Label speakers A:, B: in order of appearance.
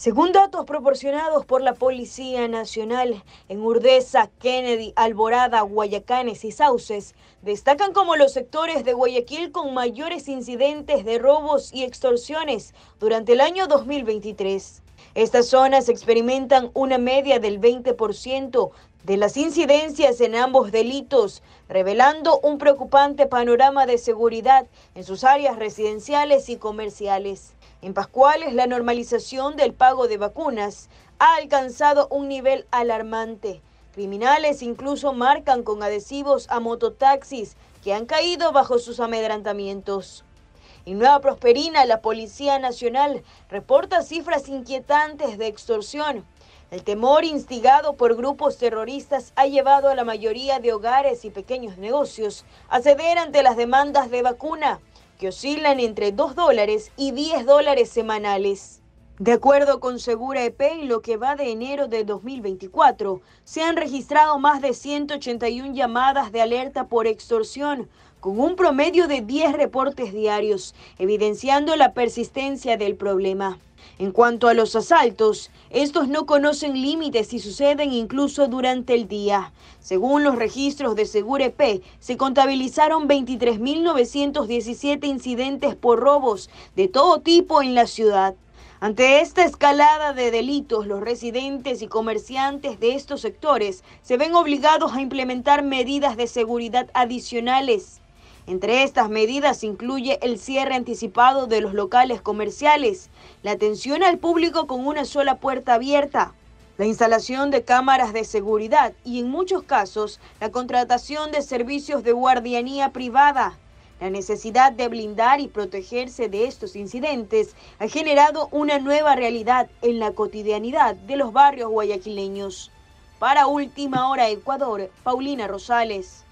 A: Según datos proporcionados por la Policía Nacional, en Urdesa, Kennedy, Alborada, Guayacanes y Sauces, destacan como los sectores de Guayaquil con mayores incidentes de robos y extorsiones durante el año 2023. Estas zonas experimentan una media del 20% de las incidencias en ambos delitos, revelando un preocupante panorama de seguridad en sus áreas residenciales y comerciales. En Pascuales, la normalización del pago de vacunas ha alcanzado un nivel alarmante. Criminales incluso marcan con adhesivos a mototaxis que han caído bajo sus amedrantamientos. En Nueva Prosperina, la Policía Nacional reporta cifras inquietantes de extorsión el temor instigado por grupos terroristas ha llevado a la mayoría de hogares y pequeños negocios a ceder ante las demandas de vacuna, que oscilan entre 2 dólares y 10 dólares semanales. De acuerdo con Segura EP, en lo que va de enero de 2024, se han registrado más de 181 llamadas de alerta por extorsión, con un promedio de 10 reportes diarios, evidenciando la persistencia del problema. En cuanto a los asaltos, estos no conocen límites y suceden incluso durante el día. Según los registros de Segurep, se contabilizaron 23.917 incidentes por robos de todo tipo en la ciudad. Ante esta escalada de delitos, los residentes y comerciantes de estos sectores se ven obligados a implementar medidas de seguridad adicionales entre estas medidas incluye el cierre anticipado de los locales comerciales, la atención al público con una sola puerta abierta, la instalación de cámaras de seguridad y en muchos casos la contratación de servicios de guardianía privada. La necesidad de blindar y protegerse de estos incidentes ha generado una nueva realidad en la cotidianidad de los barrios guayaquileños. Para Última Hora Ecuador, Paulina Rosales.